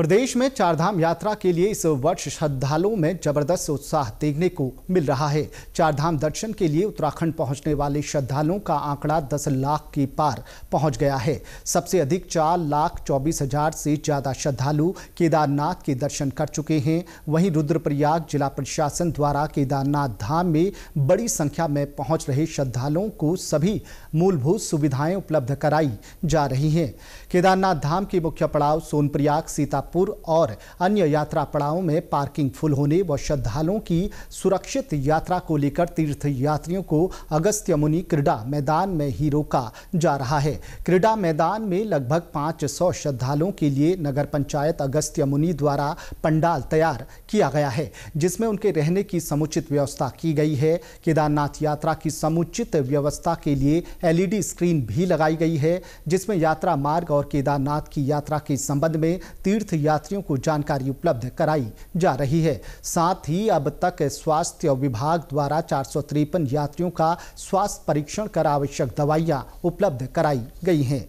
प्रदेश में चारधाम यात्रा के लिए इस वर्ष श्रद्धालुओं में जबरदस्त उत्साह देखने को मिल रहा है चारधाम दर्शन के लिए उत्तराखंड पहुंचने वाले श्रद्धालुओं का आंकड़ा दस लाख के पार पहुंच गया है सबसे अधिक चार लाख चौबीस हजार से ज्यादा श्रद्धालु केदारनाथ के दर्शन कर चुके हैं वहीं रुद्रप्रयाग जिला प्रशासन द्वारा केदारनाथ धाम में बड़ी संख्या में पहुंच रहे श्रद्धालुओं को सभी मूलभूत सुविधाएं उपलब्ध कराई जा रही हैं केदारनाथ धाम के मुख्य पड़ाव सोनप्रयाग सीता करतारपुर और अन्य यात्रा पड़ावों में पार्किंग फुल होने व श्रद्धालुओं की सुरक्षित यात्रा को लेकर तीर्थ यात्रियों को अगस्त्य मुनि क्रीडा मैदान में ही रोका जा रहा है क्रीडा मैदान में लगभग 500 श्रद्धालुओं के लिए नगर पंचायत अगस्त्य मुनि द्वारा पंडाल तैयार किया गया है जिसमें उनके रहने की समुचित व्यवस्था की गई है केदारनाथ यात्रा की समुचित व्यवस्था के लिए एलईडी स्क्रीन भी लगाई गई है जिसमें यात्रा मार्ग और केदारनाथ की यात्रा के संबंध में तीर्थ तीर्थ यात्रियों को जानकारी उपलब्ध कराई जा रही है साथ ही अब तक स्वास्थ्य विभाग द्वारा चार यात्रियों का स्वास्थ्य परीक्षण कर आवश्यक दवाइयां उपलब्ध कराई गई हैं